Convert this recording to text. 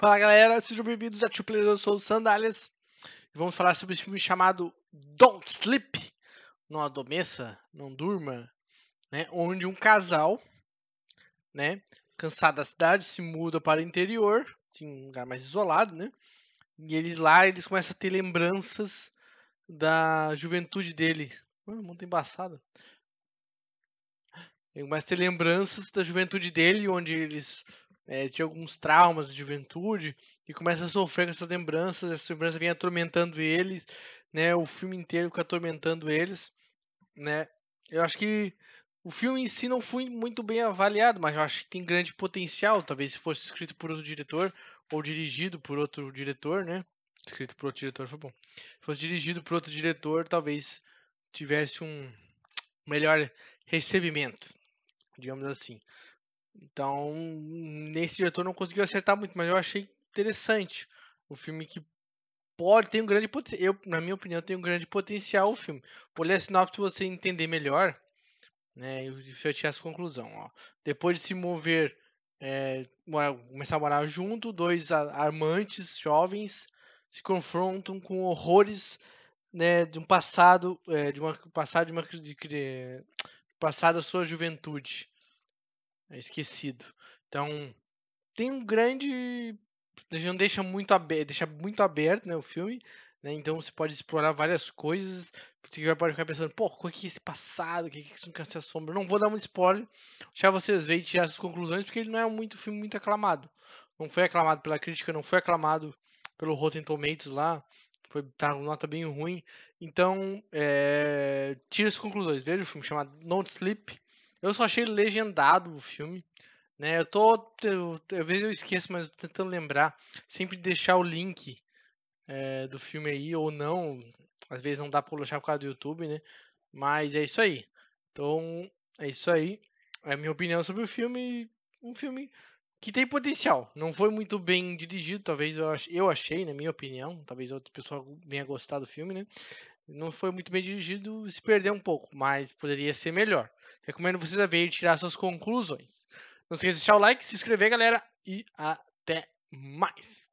Fala galera, sejam bem-vindos a Two Players, eu sou o Sandálias. E vamos falar sobre esse filme chamado Don't Sleep, Não Adomeça, Não Durma, né? Onde um casal, né, cansado da cidade, se muda para o interior, em um lugar mais isolado, né? E ele lá, eles começam a ter lembranças da juventude dele. Mano, ah, muito é embaçado. Ele começa a ter lembranças da juventude dele, onde eles é, de alguns traumas de juventude e começa a sofrer com essas lembranças, essa lembrança vem atormentando eles, né? O filme inteiro fica atormentando eles, né? Eu acho que o filme em si não foi muito bem avaliado, mas eu acho que tem grande potencial, talvez se fosse escrito por outro diretor ou dirigido por outro diretor, né? Escrito por outro diretor foi bom. Se fosse dirigido por outro diretor, talvez tivesse um melhor recebimento, digamos assim. Então, nesse diretor não conseguiu acertar muito, mas eu achei interessante. O filme que pode, tem um grande potencial. Na minha opinião, tem um grande potencial o filme. por ler a sinopse você entender melhor. Né, e se eu tivesse conclusão. Ó. Depois de se mover, é, começar a morar junto, dois amantes jovens se confrontam com horrores né, de um passado, é, de uma passado de uma de, de, passado sua juventude é esquecido. Então, tem um grande. Não deixa muito aberto, deixa muito aberto né, o filme. Né? Então você pode explorar várias coisas. Você pode ficar pensando, pô, o é que é esse passado? O que é isso nunca se Não vou dar muito spoiler. Deixar vocês verem e tirar as conclusões, porque ele não é muito um filme muito aclamado. Não foi aclamado pela crítica, não foi aclamado pelo Rotten Tomatoes lá. Foi tá uma nota bem ruim. Então, é, tira as conclusões. Veja o filme chamado Don't Sleep. Eu só achei legendado o filme. Né? Eu tô. Eu, às vezes eu esqueço, mas eu tô tentando lembrar. Sempre deixar o link é, do filme aí, ou não. Às vezes não dá pra deixar por causa do YouTube, né? Mas é isso aí. Então, é isso aí. É a minha opinião sobre o filme. Um filme que tem potencial. Não foi muito bem dirigido, talvez eu, ach... eu achei, na minha opinião. Talvez outra pessoa venha gostar do filme, né? Não foi muito bem dirigido, se perdeu um pouco, mas poderia ser melhor. Recomendo vocês a ver e tirar suas conclusões. Não se esqueça de deixar o like, se inscrever, galera, e até mais.